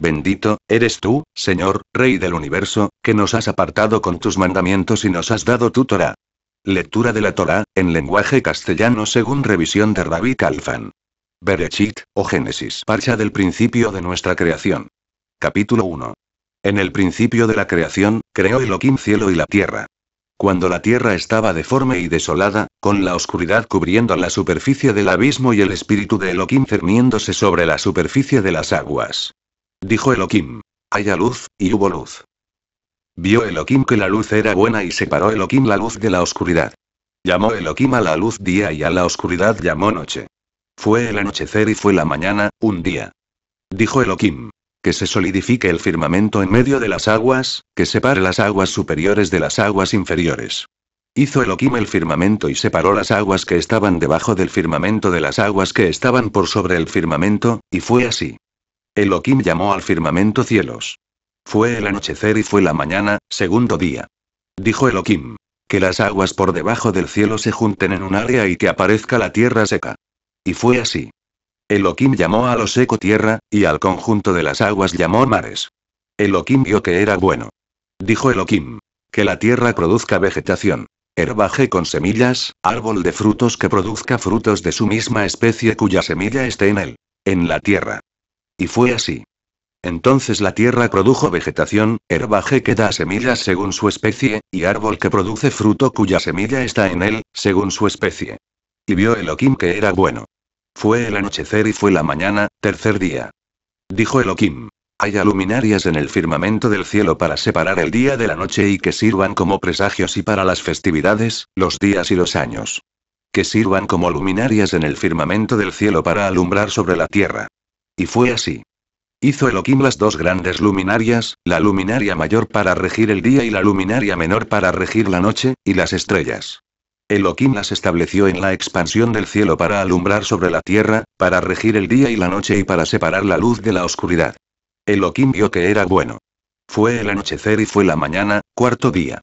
Bendito, eres tú, Señor, Rey del universo, que nos has apartado con tus mandamientos y nos has dado tu Torah. Lectura de la Torah, en lenguaje castellano según revisión de Rabbi Kalfan. Berechit, o Génesis, parcha del principio de nuestra creación. Capítulo 1. En el principio de la creación, creó Elohim cielo y la tierra. Cuando la tierra estaba deforme y desolada, con la oscuridad cubriendo la superficie del abismo y el espíritu de Elohim cerniéndose sobre la superficie de las aguas. Dijo Elohim. Haya luz, y hubo luz. Vio Elohim que la luz era buena y separó Elohim la luz de la oscuridad. Llamó Elohim a la luz día y a la oscuridad llamó noche. Fue el anochecer y fue la mañana, un día. Dijo Elohim. Que se solidifique el firmamento en medio de las aguas, que separe las aguas superiores de las aguas inferiores. Hizo Elohim el firmamento y separó las aguas que estaban debajo del firmamento de las aguas que estaban por sobre el firmamento, y fue así. Elohim llamó al firmamento cielos. Fue el anochecer y fue la mañana, segundo día. Dijo Elohim. Que las aguas por debajo del cielo se junten en un área y que aparezca la tierra seca. Y fue así. Elohim llamó a lo seco tierra, y al conjunto de las aguas llamó mares. Elohim vio que era bueno. Dijo Elohim. Que la tierra produzca vegetación. Herbaje con semillas, árbol de frutos que produzca frutos de su misma especie cuya semilla esté en él. En la tierra. Y fue así. Entonces la tierra produjo vegetación, herbaje que da semillas según su especie, y árbol que produce fruto cuya semilla está en él, según su especie. Y vio Elohim que era bueno. Fue el anochecer y fue la mañana, tercer día. Dijo Elohim. Hay luminarias en el firmamento del cielo para separar el día de la noche y que sirvan como presagios y para las festividades, los días y los años. Que sirvan como luminarias en el firmamento del cielo para alumbrar sobre la tierra. Y fue así. Hizo Elohim las dos grandes luminarias, la luminaria mayor para regir el día y la luminaria menor para regir la noche, y las estrellas. Elohim las estableció en la expansión del cielo para alumbrar sobre la tierra, para regir el día y la noche y para separar la luz de la oscuridad. Elohim vio que era bueno. Fue el anochecer y fue la mañana, cuarto día.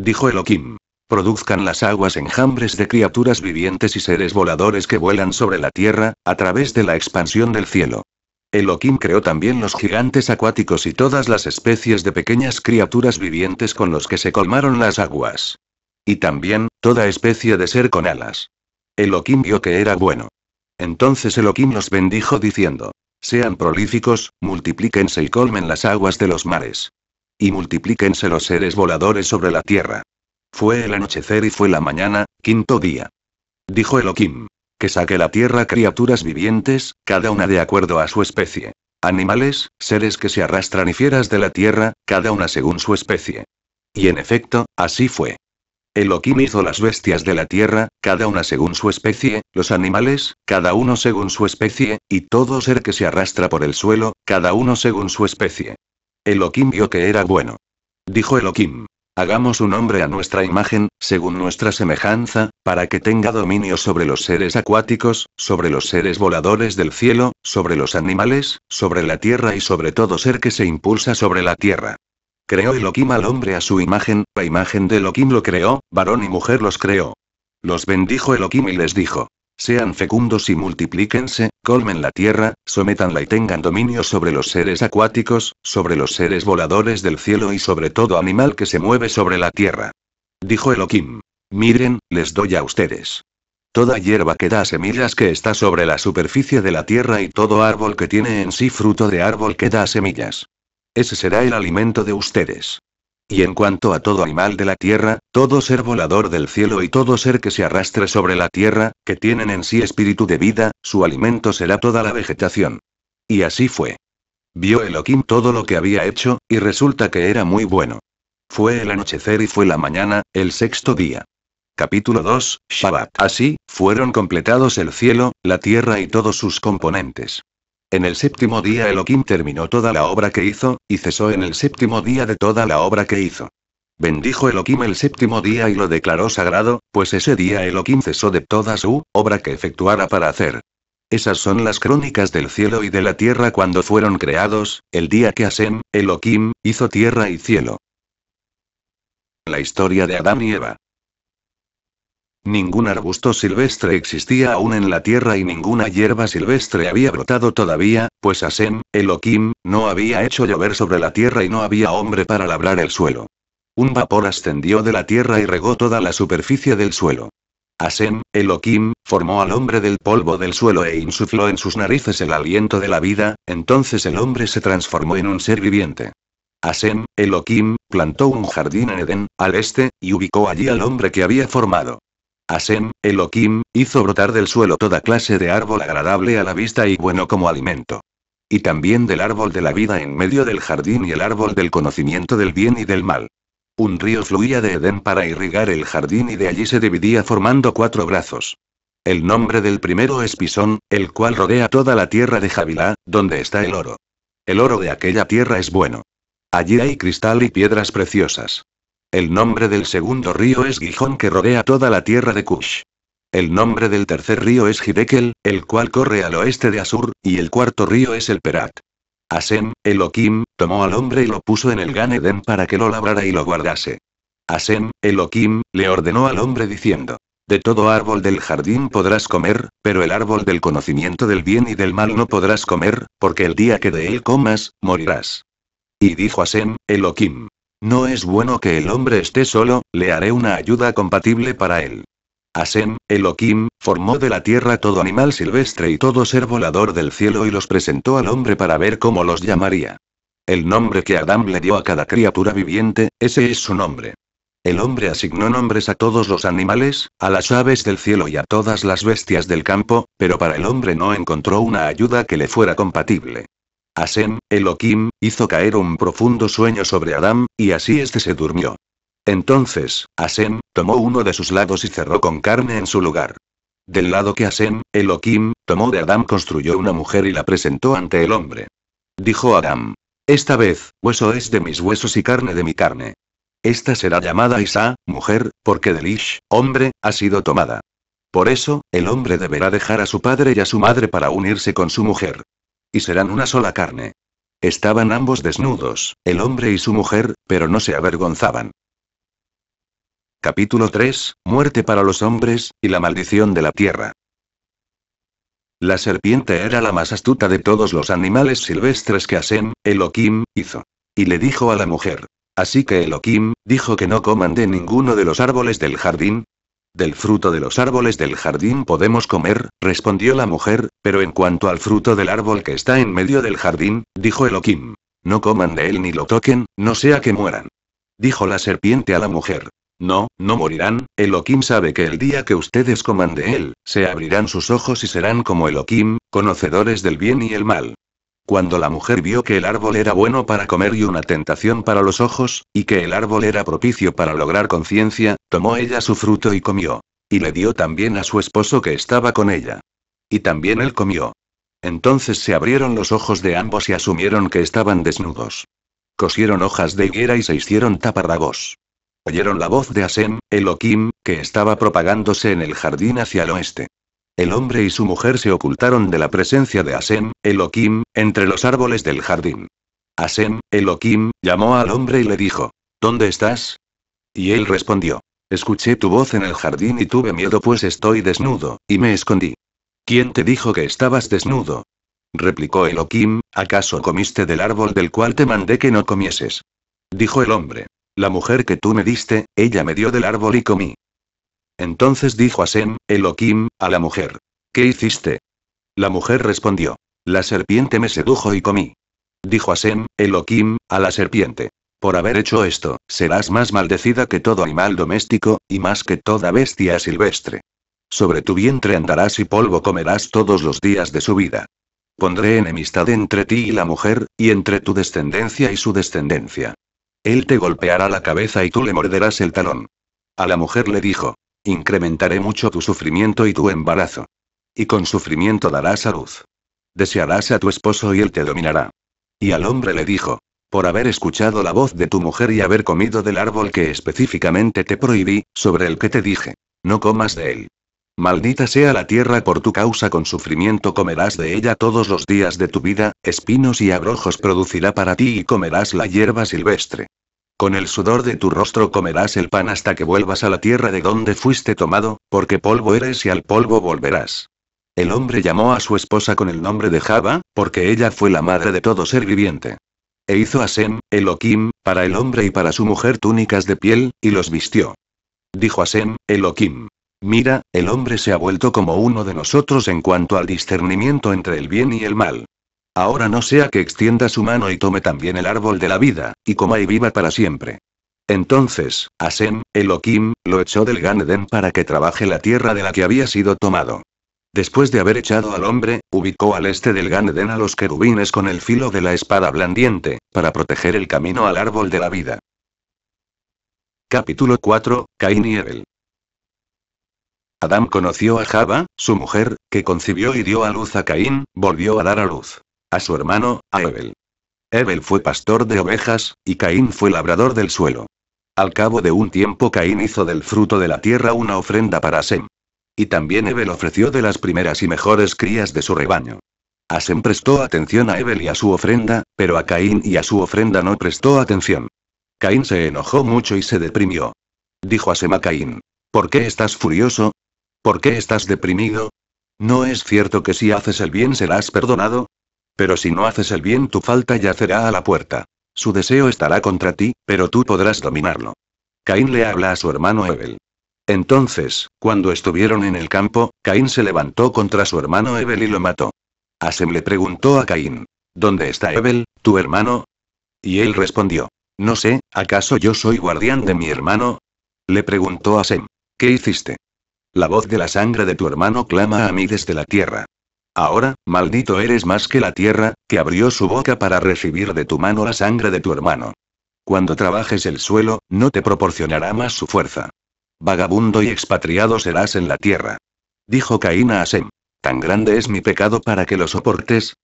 Dijo Elohim. Produzcan las aguas enjambres de criaturas vivientes y seres voladores que vuelan sobre la tierra, a través de la expansión del cielo. Elohim creó también los gigantes acuáticos y todas las especies de pequeñas criaturas vivientes con los que se colmaron las aguas. Y también, toda especie de ser con alas. Elohim vio que era bueno. Entonces Elohim los bendijo diciendo, sean prolíficos, multiplíquense y colmen las aguas de los mares. Y multiplíquense los seres voladores sobre la tierra. Fue el anochecer y fue la mañana, quinto día. Dijo Elohim. Que saque la tierra criaturas vivientes, cada una de acuerdo a su especie. Animales, seres que se arrastran y fieras de la tierra, cada una según su especie. Y en efecto, así fue. Elohim hizo las bestias de la tierra, cada una según su especie, los animales, cada uno según su especie, y todo ser que se arrastra por el suelo, cada uno según su especie. Elohim vio que era bueno. Dijo Elohim. Hagamos un hombre a nuestra imagen, según nuestra semejanza, para que tenga dominio sobre los seres acuáticos, sobre los seres voladores del cielo, sobre los animales, sobre la tierra y sobre todo ser que se impulsa sobre la tierra. Creó Elohim al hombre a su imagen, la imagen de Elohim lo creó, varón y mujer los creó. Los bendijo Elohim y les dijo, sean fecundos y multiplíquense, colmen la tierra, sometanla y tengan dominio sobre los seres acuáticos, sobre los seres voladores del cielo y sobre todo animal que se mueve sobre la tierra. Dijo Elohim. Miren, les doy a ustedes. Toda hierba que da semillas que está sobre la superficie de la tierra y todo árbol que tiene en sí fruto de árbol que da semillas. Ese será el alimento de ustedes. Y en cuanto a todo animal de la tierra, todo ser volador del cielo y todo ser que se arrastre sobre la tierra, que tienen en sí espíritu de vida, su alimento será toda la vegetación. Y así fue. Vio Elohim todo lo que había hecho, y resulta que era muy bueno. Fue el anochecer y fue la mañana, el sexto día. Capítulo 2, Shabbat. Así, fueron completados el cielo, la tierra y todos sus componentes. En el séptimo día Elohim terminó toda la obra que hizo, y cesó en el séptimo día de toda la obra que hizo. Bendijo Elohim el séptimo día y lo declaró sagrado, pues ese día Elohim cesó de toda su obra que efectuara para hacer. Esas son las crónicas del cielo y de la tierra cuando fueron creados, el día que Hashem, Elohim, hizo tierra y cielo. La historia de Adán y Eva. Ningún arbusto silvestre existía aún en la tierra y ninguna hierba silvestre había brotado todavía, pues Asem, Elohim, no había hecho llover sobre la tierra y no había hombre para labrar el suelo. Un vapor ascendió de la tierra y regó toda la superficie del suelo. Asem, Elohim, formó al hombre del polvo del suelo e insufló en sus narices el aliento de la vida, entonces el hombre se transformó en un ser viviente. Asem, Elohim, plantó un jardín en Edén, al este, y ubicó allí al hombre que había formado. Asem, Elohim, hizo brotar del suelo toda clase de árbol agradable a la vista y bueno como alimento. Y también del árbol de la vida en medio del jardín y el árbol del conocimiento del bien y del mal. Un río fluía de Edén para irrigar el jardín y de allí se dividía formando cuatro brazos. El nombre del primero es Pisón, el cual rodea toda la tierra de Javilá, donde está el oro. El oro de aquella tierra es bueno. Allí hay cristal y piedras preciosas. El nombre del segundo río es Gijón que rodea toda la tierra de Kush. El nombre del tercer río es Hidekel, el cual corre al oeste de Asur, y el cuarto río es el Perat. Asem, Elohim, tomó al hombre y lo puso en el Gan para que lo labrara y lo guardase. Asem, Elohim, le ordenó al hombre diciendo, De todo árbol del jardín podrás comer, pero el árbol del conocimiento del bien y del mal no podrás comer, porque el día que de él comas, morirás. Y dijo Asem, Elohim, no es bueno que el hombre esté solo, le haré una ayuda compatible para él. Asem, Elohim, formó de la tierra todo animal silvestre y todo ser volador del cielo y los presentó al hombre para ver cómo los llamaría. El nombre que Adán le dio a cada criatura viviente, ese es su nombre. El hombre asignó nombres a todos los animales, a las aves del cielo y a todas las bestias del campo, pero para el hombre no encontró una ayuda que le fuera compatible. Asem, Elohim, hizo caer un profundo sueño sobre Adán, y así éste se durmió. Entonces, Asem, tomó uno de sus lados y cerró con carne en su lugar. Del lado que Asem, Elohim, tomó de Adán construyó una mujer y la presentó ante el hombre. Dijo Adán. Esta vez, hueso es de mis huesos y carne de mi carne. Esta será llamada Isa, mujer, porque del Ish, hombre, ha sido tomada. Por eso, el hombre deberá dejar a su padre y a su madre para unirse con su mujer. Y serán una sola carne. Estaban ambos desnudos, el hombre y su mujer, pero no se avergonzaban. Capítulo 3, Muerte para los hombres, y la maldición de la tierra. La serpiente era la más astuta de todos los animales silvestres que Asem, Elohim, hizo. Y le dijo a la mujer. Así que Elohim, dijo que no coman de ninguno de los árboles del jardín, del fruto de los árboles del jardín podemos comer, respondió la mujer, pero en cuanto al fruto del árbol que está en medio del jardín, dijo Elohim. No coman de él ni lo toquen, no sea que mueran. Dijo la serpiente a la mujer. No, no morirán, Elohim sabe que el día que ustedes coman de él, se abrirán sus ojos y serán como Elohim, conocedores del bien y el mal. Cuando la mujer vio que el árbol era bueno para comer y una tentación para los ojos, y que el árbol era propicio para lograr conciencia, tomó ella su fruto y comió. Y le dio también a su esposo que estaba con ella. Y también él comió. Entonces se abrieron los ojos de ambos y asumieron que estaban desnudos. Cosieron hojas de higuera y se hicieron taparrabos. Oyeron la voz de Asem, el que estaba propagándose en el jardín hacia el oeste. El hombre y su mujer se ocultaron de la presencia de Asem, Elohim, entre los árboles del jardín. Asem, Elohim, llamó al hombre y le dijo, ¿Dónde estás? Y él respondió, Escuché tu voz en el jardín y tuve miedo pues estoy desnudo, y me escondí. ¿Quién te dijo que estabas desnudo? replicó Elohim, ¿acaso comiste del árbol del cual te mandé que no comieses? Dijo el hombre. La mujer que tú me diste, ella me dio del árbol y comí. Entonces dijo a Sem, Elohim, a la mujer. ¿Qué hiciste? La mujer respondió. La serpiente me sedujo y comí. Dijo a Sem, Elohim, a la serpiente. Por haber hecho esto, serás más maldecida que todo animal doméstico, y más que toda bestia silvestre. Sobre tu vientre andarás y polvo comerás todos los días de su vida. Pondré enemistad entre ti y la mujer, y entre tu descendencia y su descendencia. Él te golpeará la cabeza y tú le morderás el talón. A la mujer le dijo, Incrementaré mucho tu sufrimiento y tu embarazo. Y con sufrimiento darás a luz. Desearás a tu esposo y él te dominará. Y al hombre le dijo, por haber escuchado la voz de tu mujer y haber comido del árbol que específicamente te prohibí, sobre el que te dije, no comas de él. Maldita sea la tierra por tu causa, con sufrimiento comerás de ella todos los días de tu vida, espinos y abrojos producirá para ti y comerás la hierba silvestre. Con el sudor de tu rostro comerás el pan hasta que vuelvas a la tierra de donde fuiste tomado, porque polvo eres y al polvo volverás. El hombre llamó a su esposa con el nombre de Java, porque ella fue la madre de todo ser viviente. E hizo a Sem, Elohim, para el hombre y para su mujer túnicas de piel, y los vistió. Dijo a Sem, Elohim. Mira, el hombre se ha vuelto como uno de nosotros en cuanto al discernimiento entre el bien y el mal. Ahora no sea que extienda su mano y tome también el árbol de la vida, y coma y viva para siempre. Entonces, Asem, Elohim, lo echó del Ganeden para que trabaje la tierra de la que había sido tomado. Después de haber echado al hombre, ubicó al este del Gan a los querubines con el filo de la espada blandiente, para proteger el camino al árbol de la vida. Capítulo 4, Caín y Abel. Adam conoció a Java, su mujer, que concibió y dio a luz a Caín, volvió a dar a luz a su hermano, a Ebel. Ebel fue pastor de ovejas, y Caín fue labrador del suelo. Al cabo de un tiempo Caín hizo del fruto de la tierra una ofrenda para Sem. Y también Ebel ofreció de las primeras y mejores crías de su rebaño. Asem prestó atención a Ebel y a su ofrenda, pero a Caín y a su ofrenda no prestó atención. Caín se enojó mucho y se deprimió. Dijo a Sem a Caín, ¿por qué estás furioso? ¿Por qué estás deprimido? ¿No es cierto que si haces el bien serás perdonado? Pero si no haces el bien tu falta yacerá a la puerta. Su deseo estará contra ti, pero tú podrás dominarlo. Caín le habla a su hermano Ebel. Entonces, cuando estuvieron en el campo, Caín se levantó contra su hermano Ebel y lo mató. Asem le preguntó a Caín, ¿Dónde está Ebel, tu hermano? Y él respondió, No sé, ¿acaso yo soy guardián de mi hermano? Le preguntó Asem. ¿qué hiciste? La voz de la sangre de tu hermano clama a mí desde la tierra. Ahora, maldito eres más que la tierra, que abrió su boca para recibir de tu mano la sangre de tu hermano. Cuando trabajes el suelo, no te proporcionará más su fuerza. Vagabundo y expatriado serás en la tierra. Dijo Caín a Sem. ¿Tan grande es mi pecado para que lo soportes?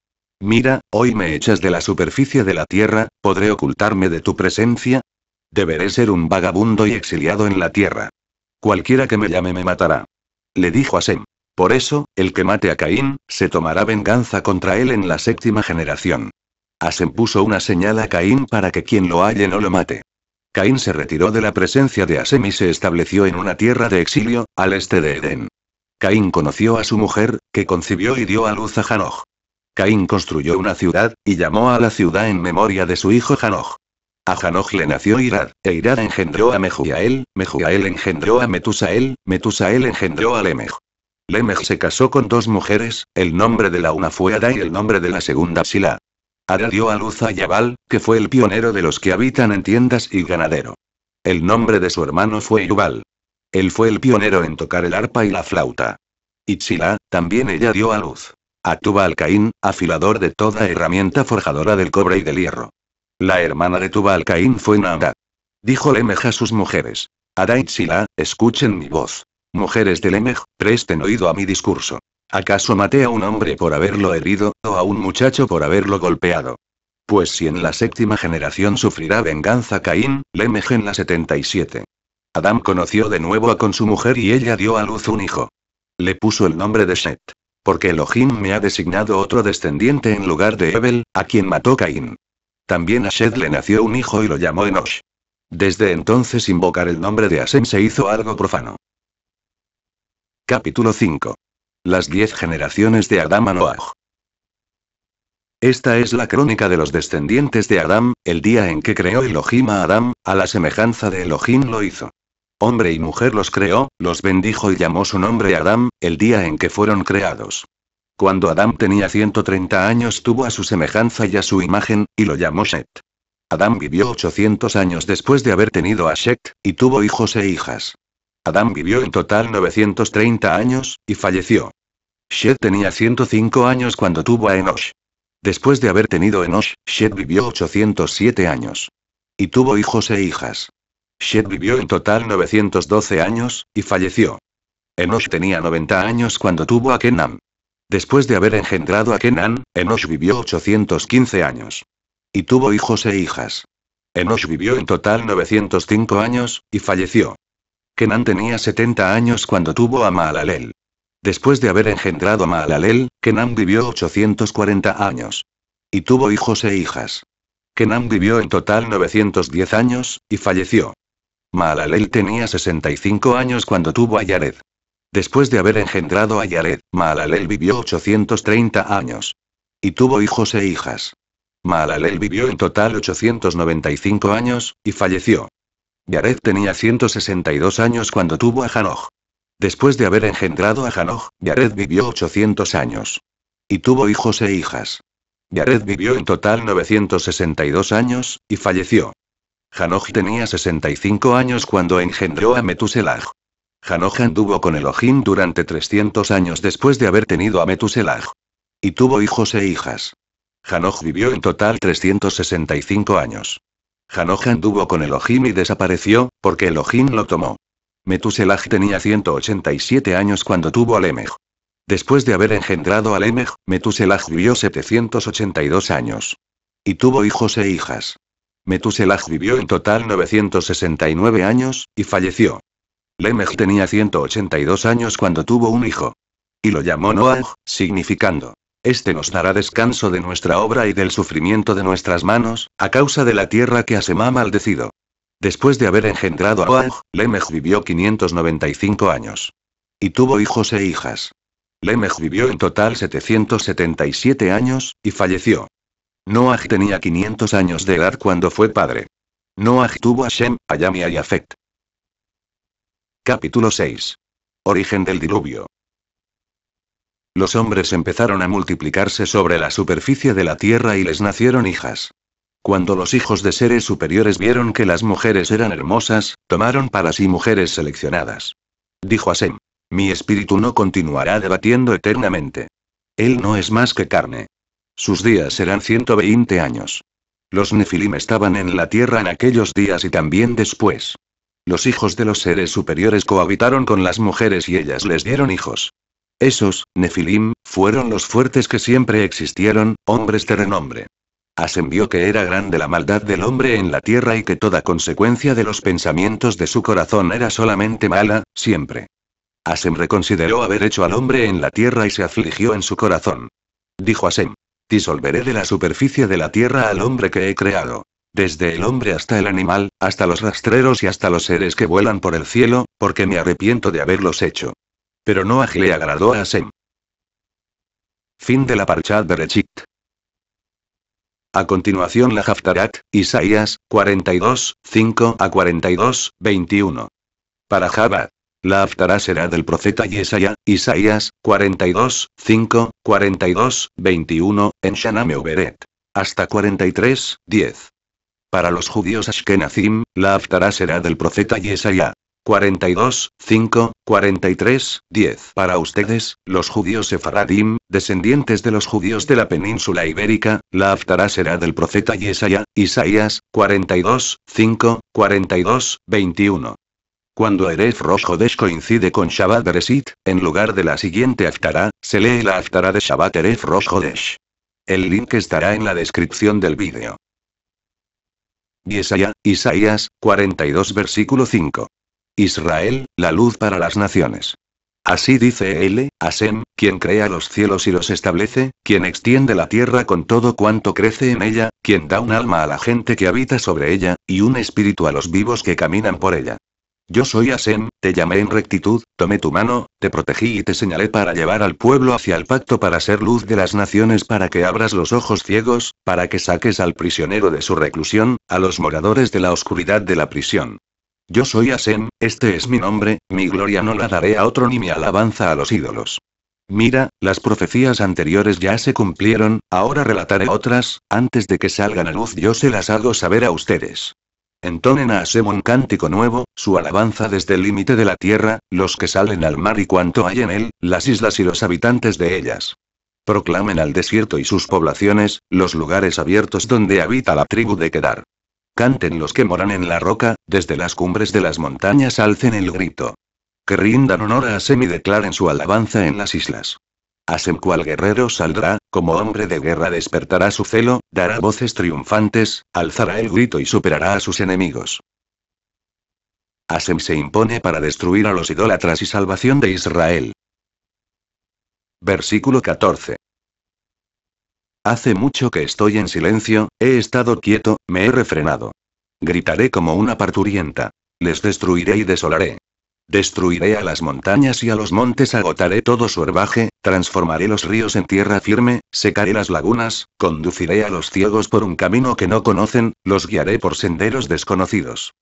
Mira, hoy me echas de la superficie de la tierra, ¿podré ocultarme de tu presencia? Deberé ser un vagabundo y exiliado en la tierra. Cualquiera que me llame me matará. Le dijo a Sem. Por eso, el que mate a Caín, se tomará venganza contra él en la séptima generación. Asem puso una señal a Caín para que quien lo halle no lo mate. Caín se retiró de la presencia de Asem y se estableció en una tierra de exilio, al este de Edén. Caín conoció a su mujer, que concibió y dio a luz a Janoj. Caín construyó una ciudad, y llamó a la ciudad en memoria de su hijo Janoj. A Janoj le nació Irad, e Irad engendró a Mejuyael, él engendró a Metusael, Metusael engendró a Lemej. Lemej se casó con dos mujeres, el nombre de la una fue Ada y el nombre de la segunda Sila. Ada dio a luz a Yabal, que fue el pionero de los que habitan en tiendas y ganadero. El nombre de su hermano fue Yubal. Él fue el pionero en tocar el arpa y la flauta. Y Sila, también ella dio a luz. A Tubal Caín, afilador de toda herramienta forjadora del cobre y del hierro. La hermana de Tubal Caín fue Nanda. Dijo Lemej a sus mujeres. Ada y escuchen mi voz. Mujeres de Lemej, presten oído a mi discurso. ¿Acaso maté a un hombre por haberlo herido, o a un muchacho por haberlo golpeado? Pues si en la séptima generación sufrirá venganza Caín, Lemej en la 77. Adam conoció de nuevo a con su mujer y ella dio a luz un hijo. Le puso el nombre de Seth. Porque Elohim me ha designado otro descendiente en lugar de Ebel, a quien mató Caín. También a Shed le nació un hijo y lo llamó Enosh. Desde entonces invocar el nombre de Asen se hizo algo profano. Capítulo 5. Las diez generaciones de Adam a Esta es la crónica de los descendientes de Adam, el día en que creó Elohim a Adam, a la semejanza de Elohim lo hizo. Hombre y mujer los creó, los bendijo y llamó su nombre Adam, el día en que fueron creados. Cuando Adam tenía 130 años tuvo a su semejanza y a su imagen, y lo llamó Shet. Adam vivió 800 años después de haber tenido a Shet, y tuvo hijos e hijas. Adam vivió en total 930 años, y falleció. Shed tenía 105 años cuando tuvo a Enosh. Después de haber tenido Enosh, Shed vivió 807 años. Y tuvo hijos e hijas. Shed vivió en total 912 años, y falleció. Enosh tenía 90 años cuando tuvo a Kenan. Después de haber engendrado a Kenan, Enosh vivió 815 años. Y tuvo hijos e hijas. Enosh vivió en total 905 años, y falleció. Kenan tenía 70 años cuando tuvo a Maalalel. Después de haber engendrado a Maalalel, Kenan vivió 840 años. Y tuvo hijos e hijas. Kenan vivió en total 910 años, y falleció. Maalalel tenía 65 años cuando tuvo a Yared. Después de haber engendrado a Yared, Maalalel vivió 830 años. Y tuvo hijos e hijas. Maalalel vivió en total 895 años, y falleció. Yared tenía 162 años cuando tuvo a Hanoj. Después de haber engendrado a Hanoj, Yared vivió 800 años. Y tuvo hijos e hijas. Yared vivió en total 962 años, y falleció. Hanoj tenía 65 años cuando engendró a Metuselaj. Hanoj anduvo con Elohim durante 300 años después de haber tenido a Metuselaj. Y tuvo hijos e hijas. Hanoj vivió en total 365 años. Hanohan tuvo con Elohim y desapareció, porque Elohim lo tomó. Metuselaj tenía 187 años cuando tuvo al Emej. Después de haber engendrado al Emej, Metuselaj vivió 782 años. Y tuvo hijos e hijas. Metuselaj vivió en total 969 años, y falleció. Lemej tenía 182 años cuando tuvo un hijo. Y lo llamó Noah, significando este nos dará descanso de nuestra obra y del sufrimiento de nuestras manos, a causa de la tierra que ha maldecido. Después de haber engendrado a Oag, Lemej vivió 595 años. Y tuvo hijos e hijas. Lemej vivió en total 777 años, y falleció. Noah tenía 500 años de edad cuando fue padre. Noah tuvo a Shem, a y a Capítulo 6. Origen del diluvio. Los hombres empezaron a multiplicarse sobre la superficie de la tierra y les nacieron hijas. Cuando los hijos de seres superiores vieron que las mujeres eran hermosas, tomaron para sí mujeres seleccionadas. Dijo a Mi espíritu no continuará debatiendo eternamente. Él no es más que carne. Sus días serán 120 años. Los Nefilim estaban en la tierra en aquellos días y también después. Los hijos de los seres superiores cohabitaron con las mujeres y ellas les dieron hijos. Esos, Nefilim, fueron los fuertes que siempre existieron, hombres de renombre. Asem vio que era grande la maldad del hombre en la tierra y que toda consecuencia de los pensamientos de su corazón era solamente mala, siempre. Asem reconsideró haber hecho al hombre en la tierra y se afligió en su corazón. Dijo Asem. Disolveré de la superficie de la tierra al hombre que he creado. Desde el hombre hasta el animal, hasta los rastreros y hasta los seres que vuelan por el cielo, porque me arrepiento de haberlos hecho. Pero no a le agradó a Sem. Fin de la de Rechit. A continuación la Haftarat, Isaías, 42, 5 a 42, 21. Para Jabad. La Haftará será del profeta Yesaya, Isaías, 42, 5, 42, 21, en Uberet. Hasta 43, 10. Para los judíos Ashkenazim, la Haftará será del profeta Yesaya, 42, 5, 43, 10. Para ustedes, los judíos sefaradim, descendientes de los judíos de la península ibérica, la haftará será del profeta Yesaya, Isaías, 42, 5, 42, 21. Cuando Eref Rosh coincide con Shabbat Eresit, en lugar de la siguiente haftará, se lee la haftará de Shabbat Eref Rosh El link estará en la descripción del vídeo. Yesaya, Isaías, 42 versículo 5. Israel, la luz para las naciones. Así dice Él, Asem, quien crea los cielos y los establece, quien extiende la tierra con todo cuanto crece en ella, quien da un alma a la gente que habita sobre ella, y un espíritu a los vivos que caminan por ella. Yo soy Asem, te llamé en rectitud, tomé tu mano, te protegí y te señalé para llevar al pueblo hacia el pacto para ser luz de las naciones, para que abras los ojos ciegos, para que saques al prisionero de su reclusión, a los moradores de la oscuridad de la prisión. Yo soy Asem, este es mi nombre, mi gloria no la daré a otro ni mi alabanza a los ídolos. Mira, las profecías anteriores ya se cumplieron, ahora relataré otras, antes de que salgan a luz yo se las hago saber a ustedes. Entonen a Asem un cántico nuevo, su alabanza desde el límite de la tierra, los que salen al mar y cuanto hay en él, las islas y los habitantes de ellas. Proclamen al desierto y sus poblaciones, los lugares abiertos donde habita la tribu de Kedar. Canten los que moran en la roca, desde las cumbres de las montañas alcen el grito. Que rindan honor a Asem y declaren su alabanza en las islas. Asem cual guerrero saldrá, como hombre de guerra despertará su celo, dará voces triunfantes, alzará el grito y superará a sus enemigos. Asem se impone para destruir a los idólatras y salvación de Israel. Versículo 14. Hace mucho que estoy en silencio, he estado quieto, me he refrenado. Gritaré como una parturienta. Les destruiré y desolaré. Destruiré a las montañas y a los montes, agotaré todo su herbaje, transformaré los ríos en tierra firme, secaré las lagunas, conduciré a los ciegos por un camino que no conocen, los guiaré por senderos desconocidos.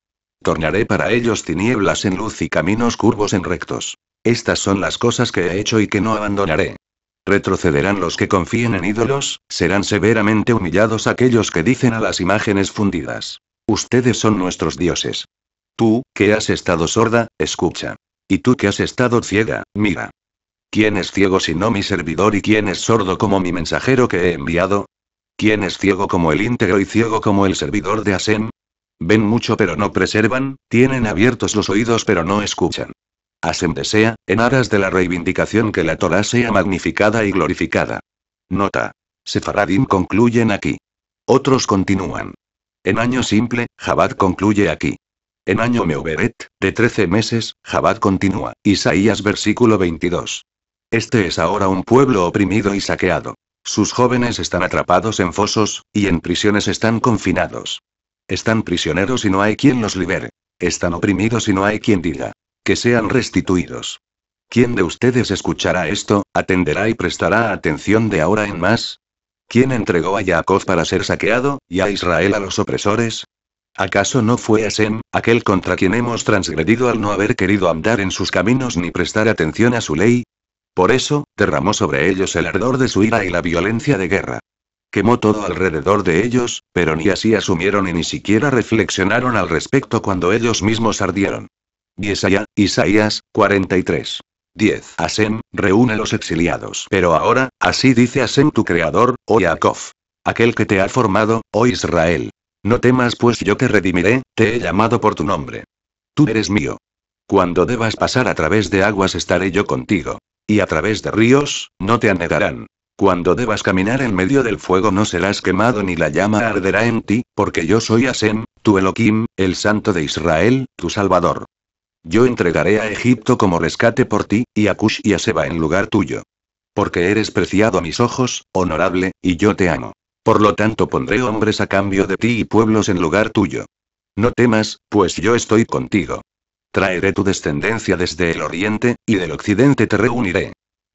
Tornaré para ellos tinieblas en luz y caminos curvos en rectos. Estas son las cosas que he hecho y que no abandonaré. Retrocederán los que confíen en ídolos, serán severamente humillados aquellos que dicen a las imágenes fundidas. Ustedes son nuestros dioses. Tú, que has estado sorda, escucha. Y tú que has estado ciega, mira. ¿Quién es ciego sino mi servidor y quién es sordo como mi mensajero que he enviado? ¿Quién es ciego como el íntegro y ciego como el servidor de Asen? Ven mucho pero no preservan, tienen abiertos los oídos pero no escuchan. Asem desea, en aras de la reivindicación que la Torah sea magnificada y glorificada. Nota. Sefaradim concluyen aquí. Otros continúan. En año simple, Jabad concluye aquí. En año Meuberet, de trece meses, Jabad continúa. Isaías versículo 22. Este es ahora un pueblo oprimido y saqueado. Sus jóvenes están atrapados en fosos, y en prisiones están confinados. Están prisioneros y no hay quien los libere. Están oprimidos y no hay quien diga, sean restituidos. ¿Quién de ustedes escuchará esto, atenderá y prestará atención de ahora en más? ¿Quién entregó a Jacob para ser saqueado, y a Israel a los opresores? ¿Acaso no fue a aquel contra quien hemos transgredido al no haber querido andar en sus caminos ni prestar atención a su ley? Por eso, derramó sobre ellos el ardor de su ira y la violencia de guerra. Quemó todo alrededor de ellos, pero ni así asumieron y ni siquiera reflexionaron al respecto cuando ellos mismos ardieron. Yesaya, Isaías, 43. 10. Asem, reúne los exiliados. Pero ahora, así dice Asem tu creador, oh Jacob. Aquel que te ha formado, oh Israel. No temas pues yo te redimiré, te he llamado por tu nombre. Tú eres mío. Cuando debas pasar a través de aguas estaré yo contigo. Y a través de ríos, no te anegarán. Cuando debas caminar en medio del fuego no serás quemado ni la llama arderá en ti, porque yo soy Asem, tu Elohim, el Santo de Israel, tu Salvador. Yo entregaré a Egipto como rescate por ti, y a Cush y a Seba en lugar tuyo. Porque eres preciado a mis ojos, honorable, y yo te amo. Por lo tanto pondré hombres a cambio de ti y pueblos en lugar tuyo. No temas, pues yo estoy contigo. Traeré tu descendencia desde el oriente, y del occidente te reuniré.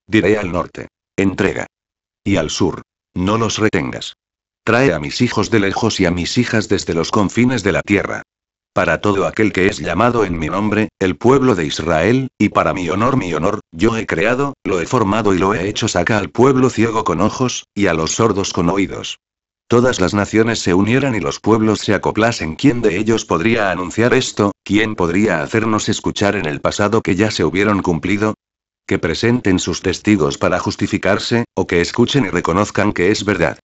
Diré al norte. Entrega. Y al sur. No los retengas. Trae a mis hijos de lejos y a mis hijas desde los confines de la tierra. Para todo aquel que es llamado en mi nombre, el pueblo de Israel, y para mi honor, mi honor, yo he creado, lo he formado y lo he hecho saca al pueblo ciego con ojos, y a los sordos con oídos. Todas las naciones se unieran y los pueblos se acoplasen. ¿Quién de ellos podría anunciar esto? ¿Quién podría hacernos escuchar en el pasado que ya se hubieron cumplido? Que presenten sus testigos para justificarse, o que escuchen y reconozcan que es verdad.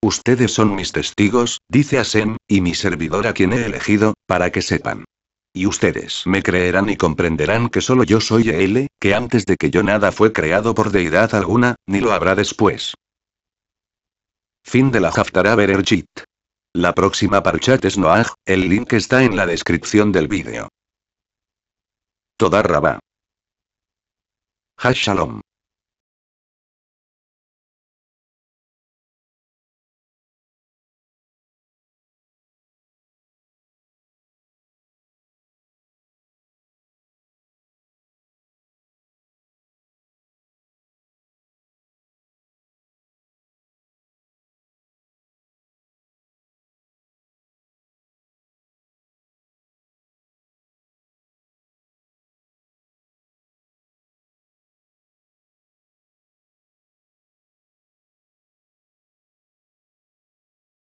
Ustedes son mis testigos, dice Asen, y mi servidor a quien he elegido, para que sepan. Y ustedes me creerán y comprenderán que solo yo soy El, que antes de que yo nada fue creado por deidad alguna, ni lo habrá después. Fin de la Haftaraber Erchit. La próxima parchat es Noah, el link está en la descripción del vídeo. Toda Rabá. Hashalom.